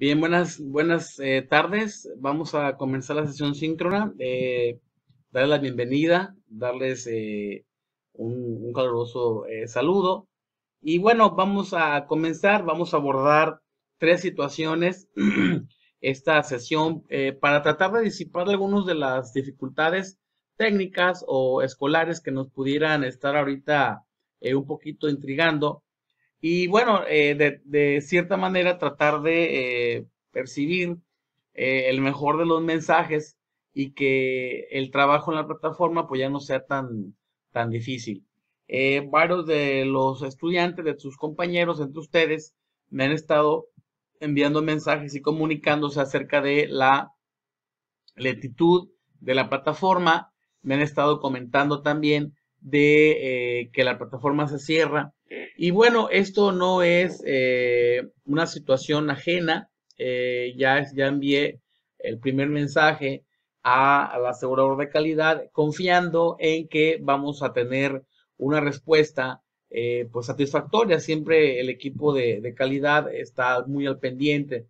Bien, buenas, buenas eh, tardes. Vamos a comenzar la sesión síncrona. Eh, darles la bienvenida, darles eh, un, un, caluroso saludo. Y bueno, vamos a comenzar, vamos a abordar tres situaciones esta sesión para tratar de disipar algunas de las dificultades técnicas o escolares que nos pudieran estar ahorita un poquito intrigando y bueno, eh, de, cierta manera tratar de eh, percibir eh, el mejor de los mensajes y que el trabajo en la plataforma pues ya no sea tan, tan difícil. varios de los estudiantes, de sus compañeros, entre ustedes, me han estado enviando mensajes y comunicándose acerca de la letitud de la plataforma. Me han estado comentando también de que la plataforma se cierra y bueno, esto no es eh, una situación ajena. Eh, ya, ya envié el primer mensaje a, al asegurador de calidad, confiando en que vamos a tener una respuesta eh, pues satisfactoria. Siempre el equipo de, calidad está muy al pendiente.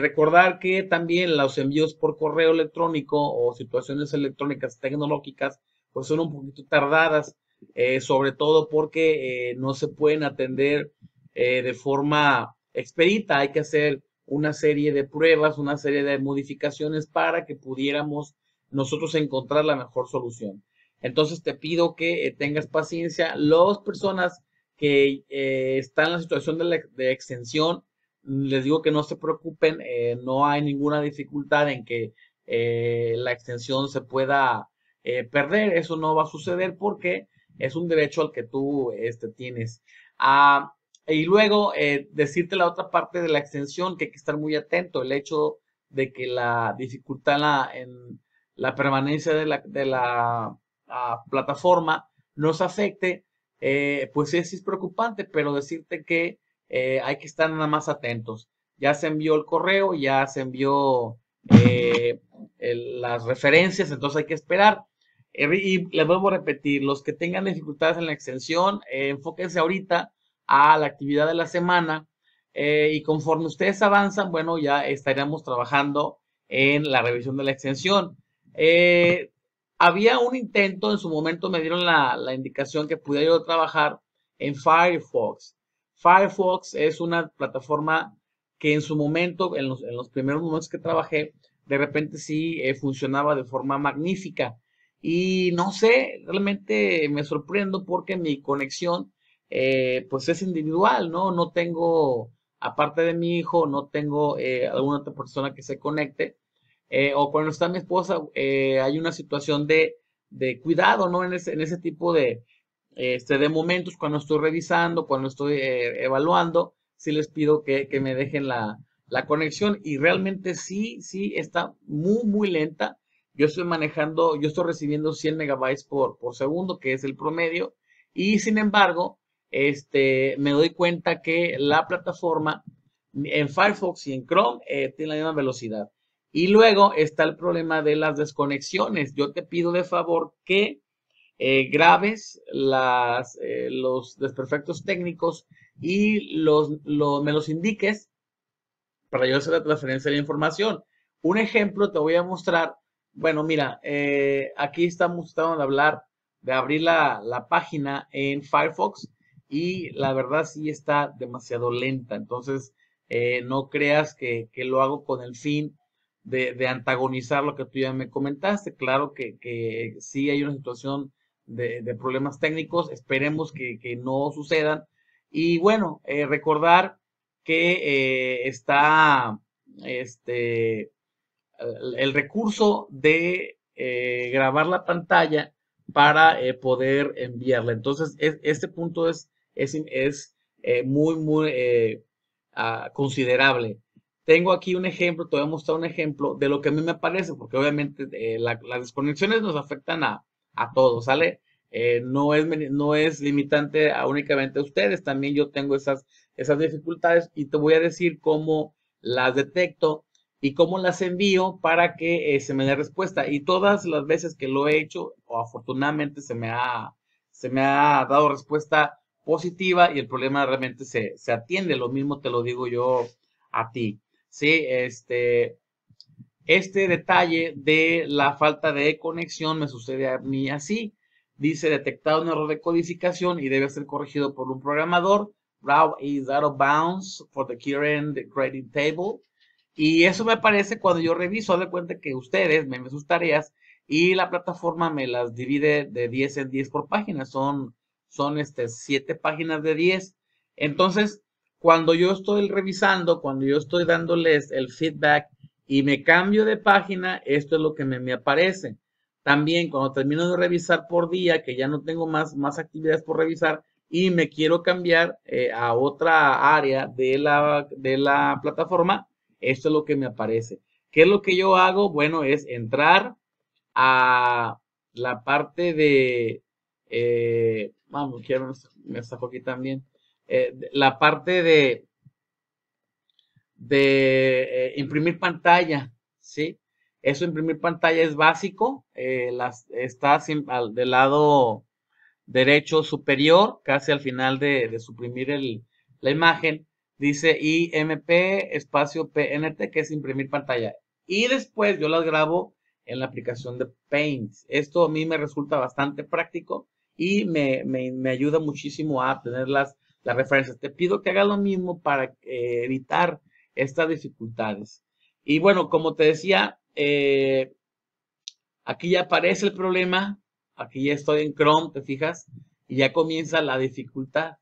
recordar que también los envíos por correo electrónico o situaciones electrónicas tecnológicas pues son un poquito tardadas. Eh, sobre todo porque eh, no se pueden atender eh, de forma expedita. Hay que hacer una serie de pruebas, una serie de modificaciones para que pudiéramos nosotros encontrar la mejor solución. Entonces te pido que tengas paciencia. Las personas que están en la situación de, extensión, les digo que no se preocupen, no hay ninguna dificultad en que la extensión se pueda perder. Eso no va a suceder porque es un derecho al que tú este, tienes. Ah, y luego, eh, decirte la otra parte de la extensión, que hay que estar muy atento, el hecho de que la dificultad en la, en la permanencia de la, de la ah, plataforma nos afecte, eh, pues sí, es preocupante, pero decirte que eh, hay que estar nada más atentos. Ya se envió el correo, ya se envió las referencias, entonces hay que esperar. Eh, y les vuelvo a repetir, los que tengan dificultades en la extensión, eh, enfóquense ahorita a la actividad de la semana eh, y conforme ustedes avanzan, bueno, ya estaríamos trabajando en la revisión de la extensión. había un intento, en su momento me dieron la, indicación que pudiera yo trabajar en Firefox. Firefox es una plataforma que en su momento, en los primeros momentos que trabajé, de repente sí funcionaba de forma magnífica y no sé, realmente me sorprendo porque mi conexión eh, pues es individual, ¿no? No tengo, aparte de mi hijo, no tengo eh, alguna otra persona que se conecte. Eh, o cuando está mi esposa, hay una situación de, de cuidado, ¿no? En ese, en ese tipo de, este, de momentos, cuando estoy revisando, cuando estoy evaluando, sí les pido que, me dejen la, la conexión y realmente sí, sí está muy, muy lenta yo estoy manejando, yo estoy recibiendo 100 megabytes por, por segundo, que es el promedio, y sin embargo, este, me doy cuenta que la plataforma en Firefox y en Chrome eh, tiene la misma velocidad. Y luego está el problema de las desconexiones. Yo te pido de favor que eh, grabes las, eh, los desperfectos técnicos y los, me los indiques para yo hacer la transferencia de la información. Un ejemplo te voy a mostrar bueno, mira, eh, aquí estamos tratando de hablar, de abrir la, página en Firefox y la verdad sí está demasiado lenta. Entonces, eh, no creas que, lo hago con el fin de, antagonizar lo que tú ya me comentaste. Claro que, que sí hay una situación de, problemas técnicos, esperemos que, no sucedan. Y bueno, eh, recordar que está este el recurso de eh, grabar la pantalla para eh, poder enviarla. Entonces, este punto es, es, eh, muy, muy ah, considerable. Tengo aquí un ejemplo, te voy a mostrar un ejemplo de lo que a mí me parece, porque obviamente las desconexiones nos afectan a, todos, ¿sale? no, es, no es limitante a únicamente a ustedes, también yo tengo esas, esas dificultades y te voy a decir cómo las detecto y cómo las envío para que eh, se me dé respuesta. Y todas las veces que lo he hecho, o afortunadamente se me ha, se me ha dado respuesta positiva y el problema realmente se, atiende. Lo mismo te lo digo yo a ti. Sí, este, este detalle de la falta de conexión me sucede a mí así. Dice detectado un error de codificación y debe ser corregido por un programador. Route is out of bounds for the current grading table. Y eso me parece cuando yo reviso, de cuenta que ustedes me ven sus tareas y la plataforma me las divide de 10 en 10 por página. Son, son este, 7 páginas de 10. Entonces, cuando yo estoy revisando, cuando yo estoy dándoles el feedback y me cambio de página, esto es lo que me, aparece. También cuando termino de revisar por día, que ya no tengo más, más actividades por revisar y me quiero cambiar eh, a otra área de la, de la plataforma, esto es lo que me aparece. ¿Qué es lo que yo hago? Bueno, es entrar a la parte de... Eh, vamos, quiero me saco aquí también. Eh, la parte de de eh, imprimir pantalla, ¿sí? Eso imprimir pantalla es básico, las, está del lado derecho superior, casi al final de, suprimir la imagen. Dice IMP espacio PNT, que es imprimir pantalla. Y después yo las grabo en la aplicación de Paint. Esto a mí me resulta bastante práctico y me, ayuda muchísimo a tener las, referencias. Te pido que hagas lo mismo para eh, evitar estas dificultades. Y bueno, como te decía, eh, aquí ya aparece el problema. Aquí ya estoy en Chrome, te fijas, y ya comienza la dificultad.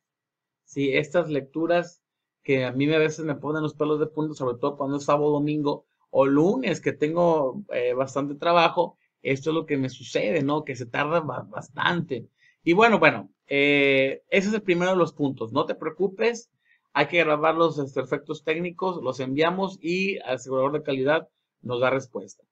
si estas lecturas que a mí a veces me ponen los pelos de punta, sobre todo cuando es sábado, domingo o lunes, que tengo eh, bastante trabajo, esto es lo que me sucede, ¿no? Que se tarda bastante. Y bueno, bueno, eh, ese es el primero de los puntos. No te preocupes, hay que grabar los este, efectos técnicos, los enviamos y al asegurador de calidad nos da respuesta.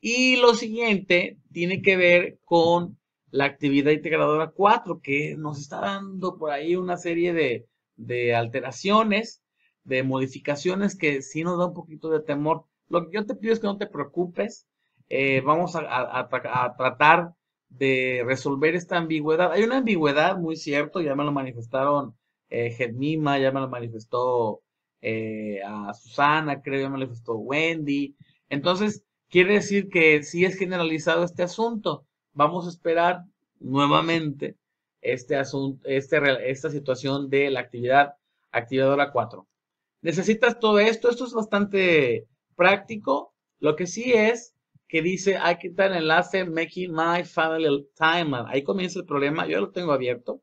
Y lo siguiente tiene que ver con la actividad integradora 4, que nos está dando por ahí una serie de, de alteraciones, de modificaciones que sí nos da un poquito de temor. Lo que yo te pido es que no te preocupes. Eh, vamos a, tratar de resolver esta ambigüedad. Hay una ambigüedad, muy cierto, ya me lo manifestaron eh, ya me lo manifestó eh, a Susana, creo, ya me lo manifestó Wendy. Entonces, quiere decir que sí es generalizado este asunto. Vamos a esperar nuevamente este asunto, este esta situación de la actividad activadora 4. Necesitas todo esto, esto es bastante práctico. Lo que sí es que dice, hay está el enlace Making My Family timer. Ahí comienza el problema, yo lo tengo abierto.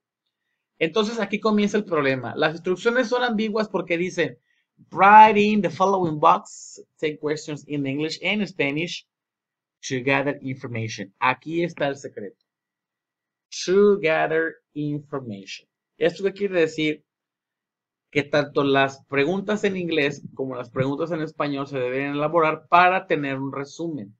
Entonces aquí comienza el problema. Las instrucciones son ambiguas porque dicen, write in the following box, take questions in English and Spanish to gather information. Aquí está el secreto to gather information. Esto quiere decir que tanto las preguntas en inglés como las preguntas en español se deben elaborar para tener un resumen.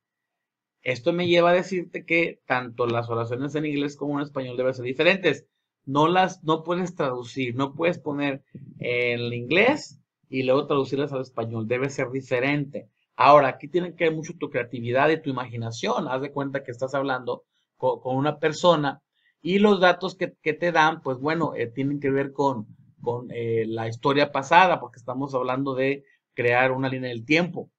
Esto me lleva a decirte que tanto las oraciones en inglés como en español deben ser diferentes. No las, no puedes traducir, no puedes poner el inglés y luego traducirlas al español. Debe ser diferente. Ahora, aquí tiene que ver mucho tu creatividad y tu imaginación. Haz de cuenta que estás hablando con una persona y los datos que, te dan, pues bueno, eh, tienen que ver con, eh, la historia pasada, porque estamos hablando de crear una línea del tiempo.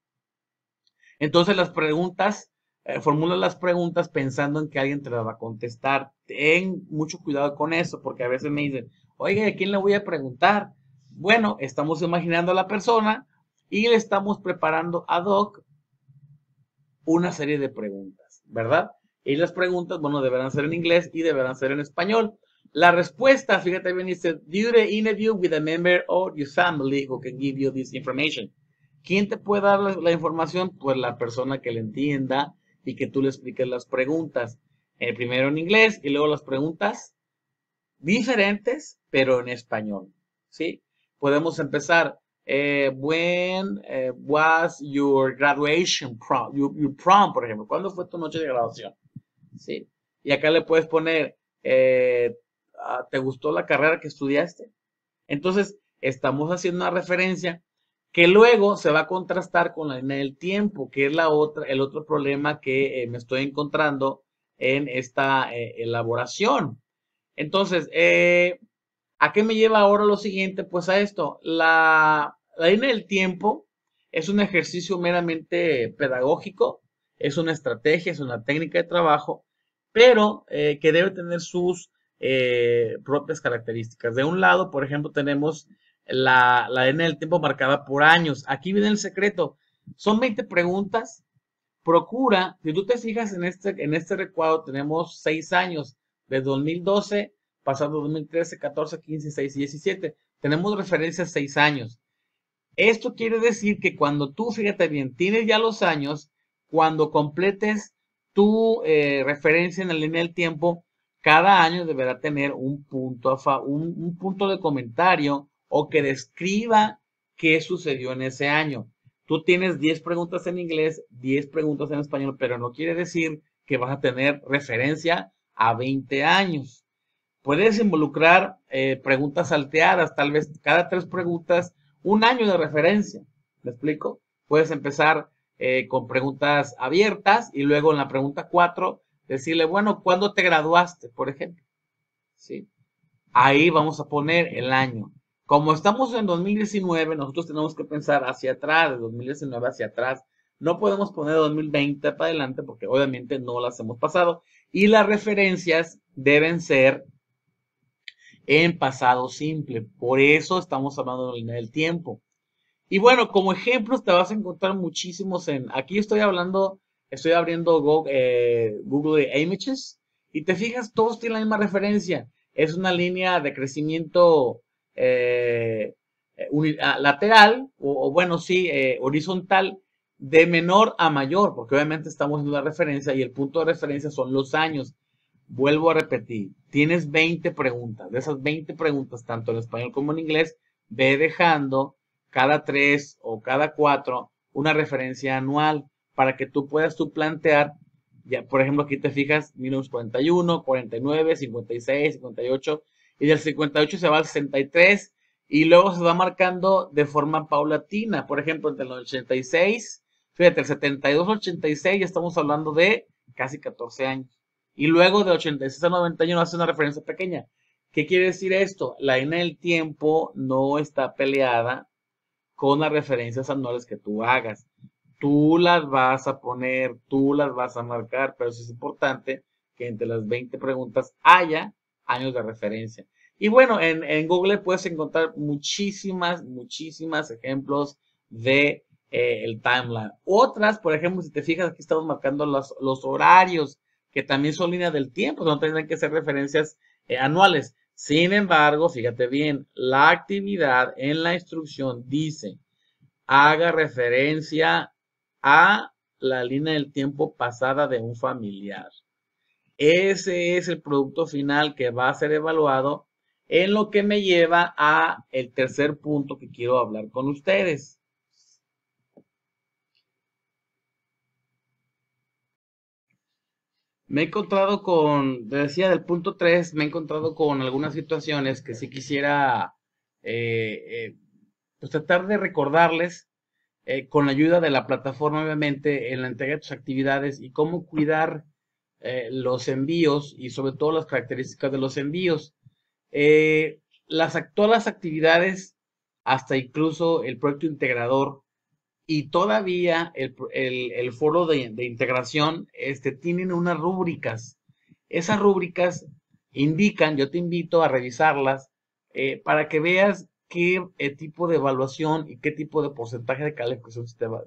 Entonces las preguntas, eh, formula las preguntas pensando en que alguien te las va a contestar. Ten mucho cuidado con eso, porque a veces me dicen, oiga, ¿a quién le voy a preguntar? Bueno, estamos imaginando a la persona y le estamos preparando ad hoc una serie de preguntas, ¿verdad? Y las preguntas, bueno, deberán ser en inglés y deberán ser en español. La respuesta, fíjate bien, dice, do the interview with a member of your family who can give you this information. ¿Quién te puede dar la, información? Pues la persona que le entienda y que tú le expliques las preguntas. Eh, primero en inglés y luego las preguntas diferentes, pero en español. ¿Sí? Podemos empezar. Eh, when eh, was your graduation prom, por ejemplo. ¿Cuándo fue tu noche de graduación? ¿sí? Y acá le puedes poner, eh, ah, ¿te gustó la carrera que estudiaste? Entonces, estamos haciendo una referencia que luego se va a contrastar con la línea del tiempo, que es la otra, el otro problema que eh, me estoy encontrando en esta eh, elaboración. Entonces, ¿a qué me lleva ahora lo siguiente? Pues a esto, la línea del tiempo es un ejercicio meramente pedagógico es una estrategia, es una técnica de trabajo, pero eh, que debe tener sus eh, propias características. De un lado, por ejemplo, tenemos la, la N del tiempo marcada por años. Aquí viene el secreto. Son 20 preguntas. Procura, si tú te fijas en este, en este recuadro, tenemos 6 años, De 2012, pasando 2013, 14, 15, 6 y 17. Tenemos referencias 6 años. Esto quiere decir que cuando tú, fíjate bien, tienes ya los años, cuando completes tu eh, referencia en la línea del tiempo, cada año deberá tener un punto, un, punto de comentario o que describa qué sucedió en ese año. Tú tienes 10 preguntas en inglés, 10 preguntas en español, pero no quiere decir que vas a tener referencia a 20 años. Puedes involucrar eh, preguntas salteadas, tal vez cada tres preguntas, un año de referencia. ¿Me explico? Puedes empezar eh, con preguntas abiertas y luego en la pregunta 4 decirle, bueno, ¿cuándo te graduaste, por ejemplo? ¿Sí? Ahí vamos a poner el año. Como estamos en 2019, nosotros tenemos que pensar hacia atrás, de 2019 hacia atrás. No podemos poner 2020 para adelante porque obviamente no las hemos pasado. Y las referencias deben ser en pasado simple. Por eso estamos hablando del tiempo. Y bueno, como ejemplos te vas a encontrar muchísimos en, aquí estoy hablando, estoy abriendo eh, Google, Images y te fijas, todos tienen la misma referencia. Es una línea de crecimiento eh, ah, lateral, o, bueno, sí, eh, horizontal, de menor a mayor, porque obviamente estamos en una referencia y el punto de referencia son los años. Vuelvo a repetir, tienes 20 preguntas. De esas 20 preguntas, tanto en español como en inglés, ve dejando cada tres o cada cuatro una referencia anual para que tú puedas tú plantear, ya por ejemplo aquí te fijas 41, 49, 56, 58 y del 58 se va al 63 y luego se va marcando de forma paulatina, por ejemplo entre el 86, fíjate, el 72 86 ya estamos hablando de casi 14 años. Y luego de 86 a 91 hace una referencia pequeña. ¿Qué quiere decir esto? La línea del tiempo no está peleada con las referencias anuales que tú hagas. Tú las vas a poner, tú las vas a marcar, pero es importante que entre las 20 preguntas haya años de referencia. Y bueno, en, Google puedes encontrar muchísimas, muchísimas ejemplos de eh, el timeline. Otras, por ejemplo, si te fijas, aquí estamos marcando los, horarios, que también son líneas del tiempo, no tendrán que ser referencias eh, anuales. Sin embargo, fíjate bien, la actividad en la instrucción dice, haga referencia a la línea del tiempo pasada de un familiar. Ese es el producto final que va a ser evaluado en lo que me lleva a el tercer punto que quiero hablar con ustedes. me he encontrado con, decía, del punto 3, me he encontrado con algunas situaciones que sí quisiera eh, eh, pues, tratar de recordarles eh, con la ayuda de la plataforma, obviamente, en la entrega de tus actividades y cómo cuidar los envíos y sobre todo las características de los envíos. las, actuales actividades, hasta incluso el proyecto integrador, y todavía el, foro de, integración este, tienen unas rúbricas. Esas rúbricas indican, yo te invito a revisarlas, eh, para que veas qué eh, tipo de evaluación y qué tipo de porcentaje de calificación se te va,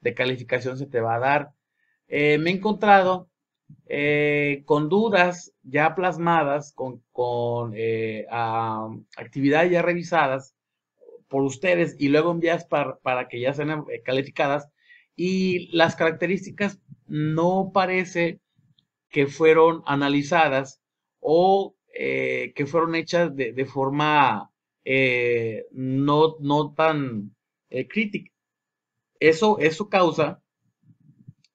de calificación se te va a dar. Eh, me he encontrado con dudas ya plasmadas, con, actividades ya revisadas, por ustedes y luego envías para, para que ya sean eh, calificadas. Y las características no parece que fueron analizadas o eh, que fueron hechas de, forma eh, no, no, tan crítica. Eso, eso causa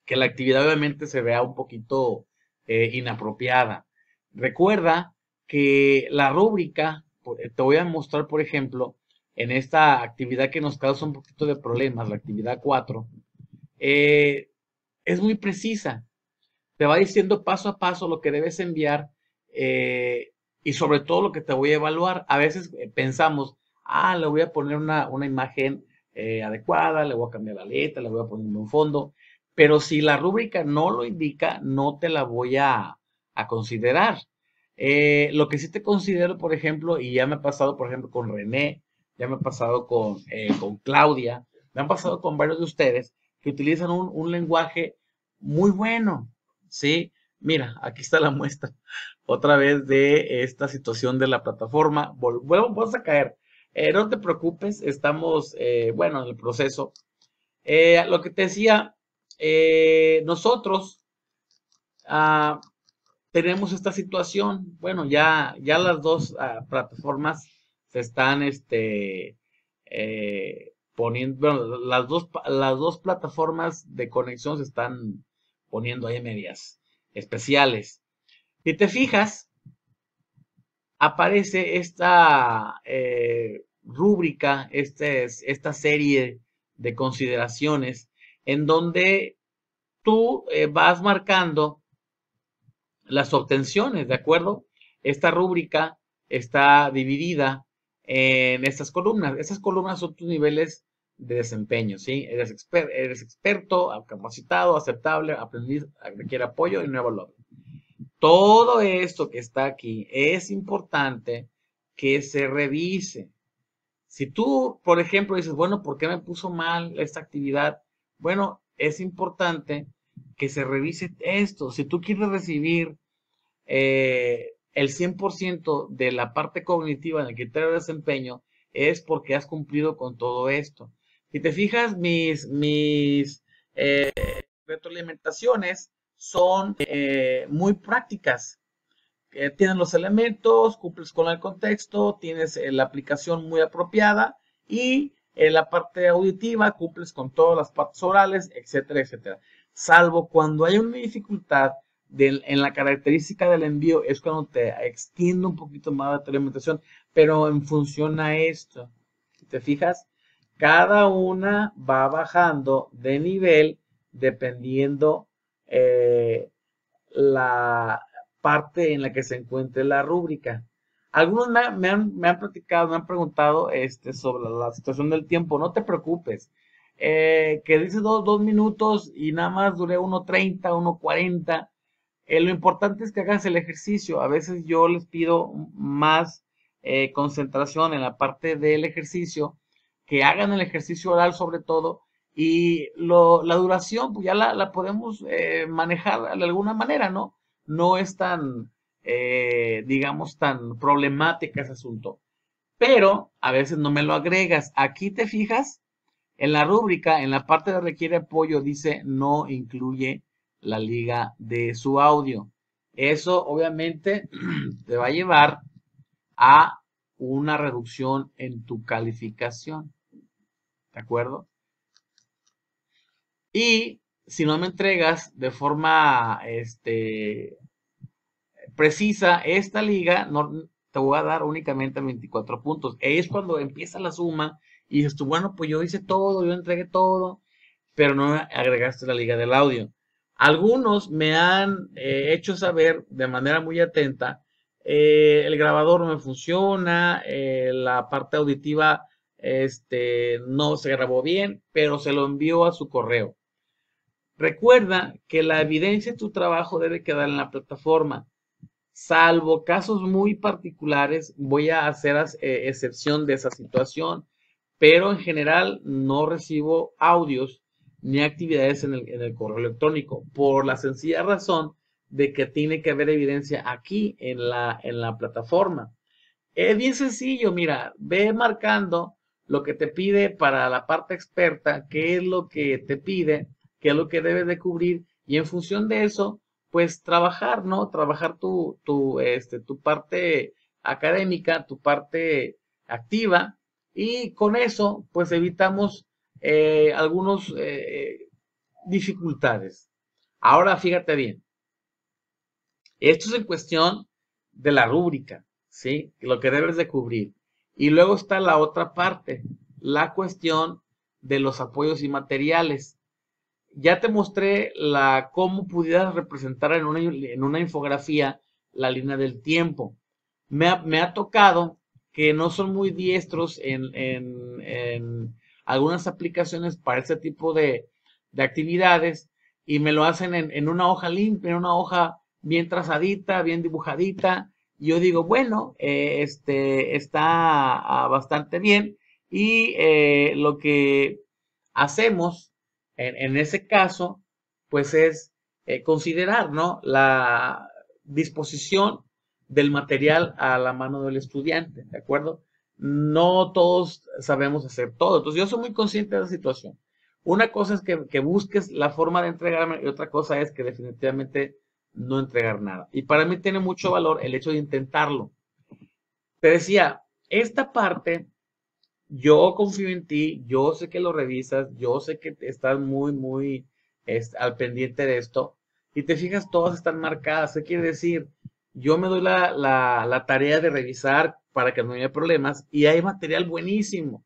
que la actividad obviamente se vea un poquito inapropiada. Recuerda que la rúbrica, te voy a mostrar por ejemplo, en esta actividad que nos causa un poquito de problemas, la actividad 4, eh, es muy precisa. Te va diciendo paso a paso lo que debes enviar eh, y sobre todo lo que te voy a evaluar. A veces eh, pensamos, ah, le voy a poner una, imagen adecuada, le voy a cambiar la letra, le voy a poner un fondo, pero si la rúbrica no lo indica, no te la voy a, considerar. lo que sí te considero, por ejemplo, y ya me ha pasado, por ejemplo, con René, ya me ha pasado eh, con, Claudia, me han pasado con varios de ustedes que utilizan un, lenguaje muy bueno, ¿sí? Mira, aquí está la muestra otra vez de esta situación de la plataforma. Vuelvo, vamos a caer. Eh, no te preocupes, estamos, eh, bueno, en el proceso. lo que te decía, nosotros ah, tenemos esta situación. Bueno, ya, ya las dos ah, plataformas se están este, eh, poniendo, las dos, las dos plataformas de conexión se están poniendo ahí medias especiales. Si te fijas, aparece esta eh, rúbrica, este, esta serie de consideraciones en donde tú eh, vas marcando las obtenciones, ¿de acuerdo? Esta rúbrica está dividida en estas columnas. Estas columnas son tus niveles de desempeño, ¿sí? Eres, eres experto, capacitado, aceptable, aprendiz, requiere apoyo y nuevo logro. Todo esto que está aquí es importante que se revise. Si tú, por ejemplo, dices, bueno, ¿por qué me puso mal esta actividad? Bueno, es importante que se revise esto. Si tú quieres recibir eh, el 100% de la parte cognitiva en el que de desempeño es porque has cumplido con todo esto. Si te fijas, mis, mis eh, retroalimentaciones son eh, muy prácticas. Eh, tienen los elementos, cumples con el contexto, tienes la aplicación muy apropiada y en la parte auditiva cumples con todas las partes orales, etcétera, etcétera. Salvo cuando hay una dificultad en la característica del envío es cuando te extiende un poquito más la telemetración, pero en función a esto, ¿te fijas? Cada una va bajando de nivel dependiendo eh, la parte en la que se encuentre la rúbrica. Algunos me, han, me, platicado, me han preguntado este, sobre la situación del tiempo. No te preocupes. Eh, que dice dos, dos, minutos y nada más duré 1.30, 1.40 eh, lo importante es que hagas el ejercicio. A veces yo les pido más eh, concentración en la parte del ejercicio, que hagan el ejercicio oral sobre todo, y la duración, pues ya la, podemos eh, manejar de alguna manera, ¿no? No es tan, digamos, tan problemática ese asunto. Pero a veces no me lo agregas. Aquí te fijas, en la rúbrica, en la parte de requiere apoyo, dice no incluye la liga de su audio. Eso obviamente te va a llevar a una reducción en tu calificación. ¿De acuerdo? Y si no me entregas de forma este, precisa esta liga, no, te voy a dar únicamente 24 puntos. Es cuando empieza la suma y dices tú, bueno, pues yo hice todo, yo entregué todo, pero no agregaste la liga del audio. Algunos me han eh, hecho saber de manera muy atenta, eh, el grabador no me funciona, eh, la parte auditiva este, no se grabó bien, pero se lo envió a su correo. Recuerda que la evidencia de tu trabajo debe quedar en la plataforma. Salvo casos muy particulares, voy a hacer excepción de esa situación, pero en general no recibo audios ni actividades en el, en el correo electrónico, por la sencilla razón de que tiene que haber evidencia aquí en la, en la plataforma. Es bien sencillo, mira, ve marcando lo que te pide para la parte experta, qué es lo que te pide, qué es lo que debes de cubrir y en función de eso, pues trabajar, ¿no? Trabajar tu, tu, este, tu parte académica, tu parte activa y con eso, pues evitamos eh, algunas eh, eh, dificultades. Ahora fíjate bien. Esto es en cuestión de la rúbrica, ¿sí? Lo que debes de cubrir. Y luego está la otra parte, la cuestión de los apoyos y materiales. Ya te mostré la, cómo pudieras representar en una, infografía la línea del tiempo. Me ha, tocado que no son muy diestros en algunas aplicaciones para ese tipo de, actividades y me lo hacen en, una hoja limpia, en una hoja bien trazadita, bien dibujadita. yo digo, bueno, eh, este está ah, bastante bien. Y eh, lo que hacemos en, ese caso, pues es eh, considerar la disposición del material a la mano del estudiante, ¿de acuerdo? no todos sabemos hacer todo. Entonces yo soy muy consciente de la situación. Una cosa es que, busques la forma de entregarme y otra cosa es que definitivamente no entregar nada. Y para mí tiene mucho valor el hecho de intentarlo. Te decía, esta parte, yo confío en ti, yo sé que lo revisas, yo sé que estás muy, muy al pendiente de esto. Y te fijas, todas están marcadas. ¿Qué quiere decir? Yo me doy la, la tarea de revisar para que no haya problemas y hay material buenísimo.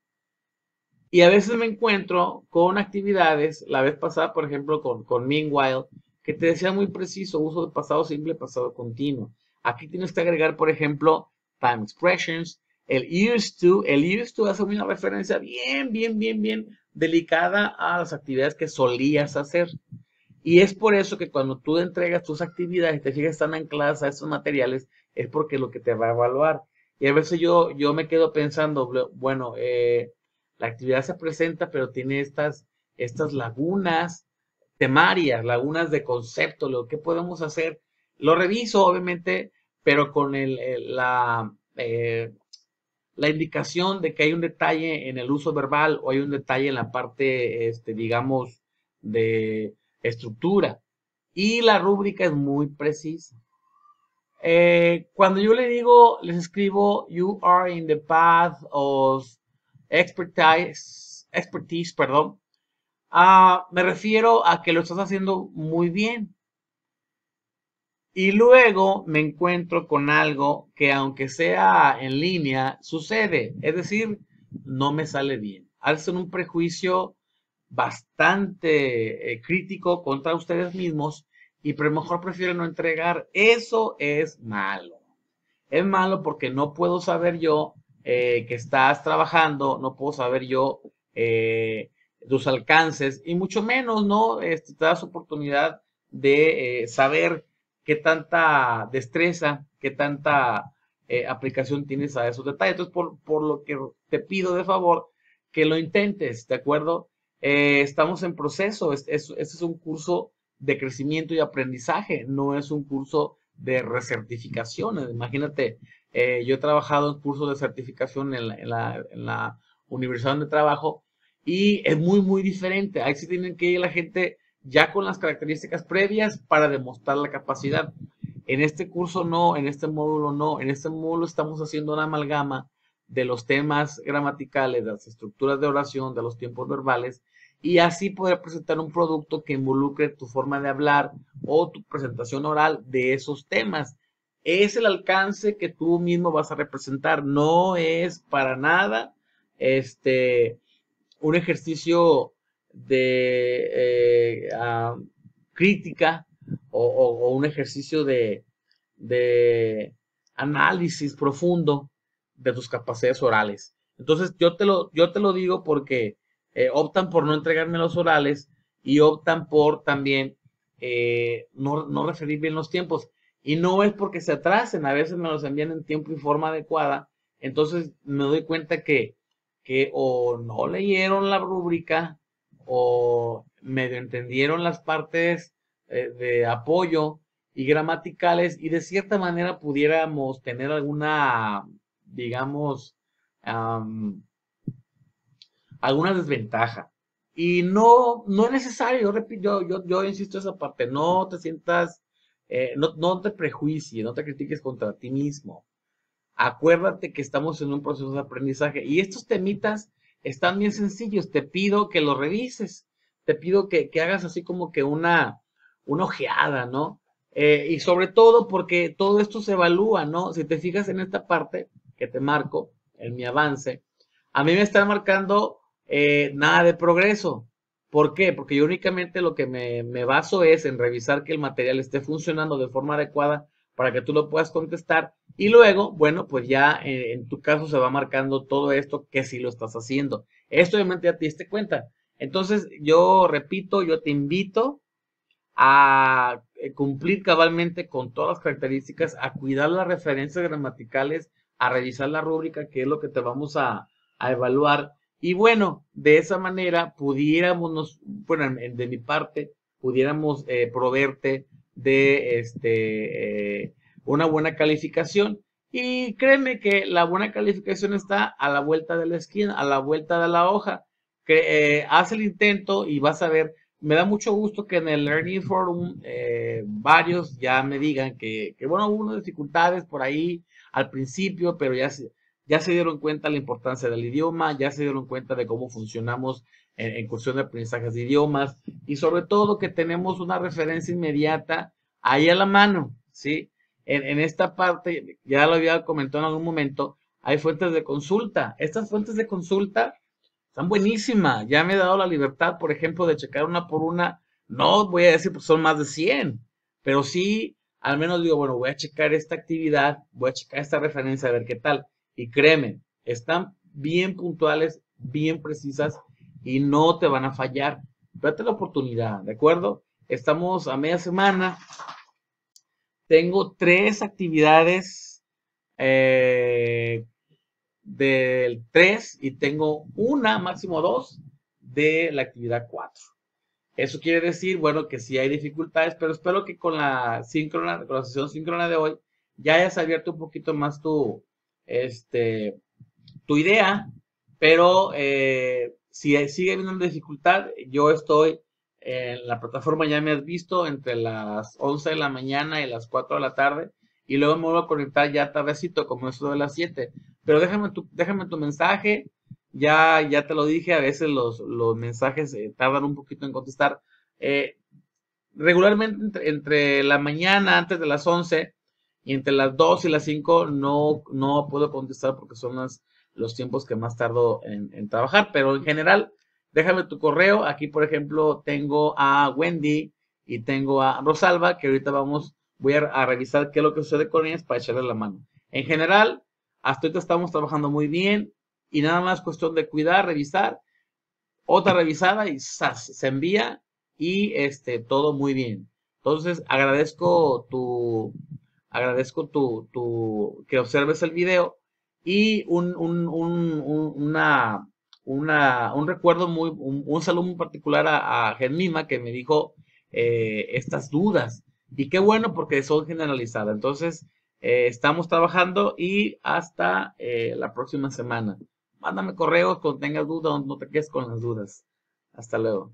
Y a veces me encuentro con actividades, la vez pasada, por ejemplo, con, con Meanwhile, que te decía muy preciso, uso de pasado simple, pasado continuo. Aquí tienes que agregar, por ejemplo, time expressions, el used to. El used to hace una referencia bien, bien, bien, bien delicada a las actividades que solías hacer. Y es por eso que cuando tú entregas tus actividades y te fijas están ancladas a esos materiales, es porque lo que te va a evaluar y a veces yo, yo me quedo pensando, bueno, eh, la actividad se presenta, pero tiene estas, estas lagunas temarias, lagunas de concepto, lo que podemos hacer. Lo reviso, obviamente, pero con el, la, eh, la indicación de que hay un detalle en el uso verbal o hay un detalle en la parte, este, digamos, de estructura. Y la rúbrica es muy precisa. Eh, cuando yo le digo, les escribo, you are in the path of expertise, expertise perdón, ah, me refiero a que lo estás haciendo muy bien. Y luego me encuentro con algo que aunque sea en línea, sucede. Es decir, no me sale bien. Hacen un prejuicio bastante eh, crítico contra ustedes mismos y pero mejor prefiero no entregar. Eso es malo. Es malo porque no puedo saber yo eh, que estás trabajando, no puedo saber yo eh, tus alcances y mucho menos, ¿no? Este, te das oportunidad de eh, saber qué tanta destreza, qué tanta aplicación tienes a esos detalles. Entonces, por, lo que te pido de favor, que lo intentes, ¿de acuerdo? estamos en proceso, este es, es un curso de crecimiento y aprendizaje, no es un curso de recertificaciones. Imagínate, eh, yo he trabajado en cursos de certificación en la, universidad donde trabajo y es muy, muy diferente. Ahí sí tienen que ir la gente ya con las características previas para demostrar la capacidad. En este curso no, en este módulo no, en este módulo estamos haciendo una amalgama de los temas gramaticales, de las estructuras de oración, de los tiempos verbales y así poder presentar un producto que involucre tu forma de hablar o tu presentación oral de esos temas. Es el alcance que tú mismo vas a representar, no es para nada este, un ejercicio de eh, ah, crítica o, o, un ejercicio de, de análisis profundo de tus capacidades orales. Entonces, yo te lo, yo te lo digo porque eh, optan por no entregarme los orales y optan por también eh, no, no referir bien los tiempos. Y no es porque se atrasen, a veces me los envían en tiempo y forma adecuada. Entonces me doy cuenta que, que o no leyeron la rúbrica o medio entendieron las partes eh, de apoyo y gramaticales y de cierta manera pudiéramos tener alguna, digamos, alguna desventaja. Y no, no es necesario, yo, yo, yo insisto en esa parte, no te sientas, eh, no, no te prejuicies, no te critiques contra ti mismo. Acuérdate que estamos en un proceso de aprendizaje y estos temitas están bien sencillos, te pido que los revises, te pido que, que hagas así como que una, una ojeada, ¿no? Eh, y sobre todo porque todo esto se evalúa, ¿no? Si te fijas en esta parte que te marco, en mi avance, a mí me están marcando eh, nada de progreso. ¿Por qué? Porque yo únicamente lo que me, baso es en revisar que el material esté funcionando de forma adecuada para que tú lo puedas contestar y luego, bueno, pues ya eh, en, tu caso se va marcando todo esto que si lo estás haciendo. Esto obviamente ya te diste cuenta. Entonces, yo repito, yo te invito a eh, cumplir cabalmente con todas las características, a cuidar las referencias gramaticales, a revisar la rúbrica, que es lo que te vamos a, a evaluar, y bueno, de esa manera pudiéramos, bueno, de mi parte, pudiéramos eh, proveerte de este, eh, una buena calificación. Y créeme que la buena calificación está a la vuelta de la esquina, a la vuelta de la hoja. Que, eh, haz el intento y vas a ver. Me da mucho gusto que en el Learning Forum eh, varios ya me digan que, que, bueno, hubo unas dificultades por ahí al principio, pero ya se, ya se dieron cuenta la importancia del idioma, ya se dieron cuenta de cómo funcionamos en, cursión cuestión de aprendizajes de idiomas y sobre todo que tenemos una referencia inmediata ahí a la mano, ¿sí? En, esta parte, ya lo había comentado en algún momento, hay fuentes de consulta. Estas fuentes de consulta están buenísimas. Ya me he dado la libertad, por ejemplo, de checar una por una. No voy a decir, pues son más de 100, pero sí, al menos digo, bueno, voy a checar esta actividad, voy a checar esta referencia, a ver qué tal. Y créeme, están bien puntuales, bien precisas y no te van a fallar. Date la oportunidad, ¿de acuerdo? Estamos a media semana. Tengo tres actividades eh, del 3 y tengo una, máximo dos, de la actividad 4. Eso quiere decir, bueno, que sí hay dificultades, pero espero que con la, síncrona, con la sesión síncrona de hoy ya hayas abierto un poquito más tu, este, tu idea, pero eh, si sigue habiendo dificultad, yo estoy en la plataforma, ya me has visto, entre las 11 de la mañana y las 4 de la tarde, y luego me vuelvo a conectar ya tardecito, como eso de las 7. Pero déjame tu, déjame tu mensaje, ya, ya te lo dije, a veces los, los mensajes eh, tardan un poquito en contestar. Eh, regularmente entre, entre, la mañana, antes de las 11, y entre las 2 y las 5 no, no puedo contestar porque son las, los tiempos que más tardo en, trabajar. Pero en general, déjame tu correo. Aquí, por ejemplo, tengo a Wendy y tengo a Rosalba, que ahorita vamos, voy a, revisar qué es lo que sucede con ellas para echarle la mano. En general, hasta ahorita estamos trabajando muy bien y nada más cuestión de cuidar, revisar, otra revisada y ¡zas! se envía y este, todo muy bien. Entonces, agradezco tu, Agradezco tu, tu que observes el video y un, un, un, una, una, un recuerdo muy, un, saludo muy particular a, a que me dijo eh, estas dudas. Y qué bueno porque son generalizadas. Entonces, eh, estamos trabajando y hasta eh, la próxima semana. Mándame correo cuando tengas dudas, no te quedes con las dudas. Hasta luego.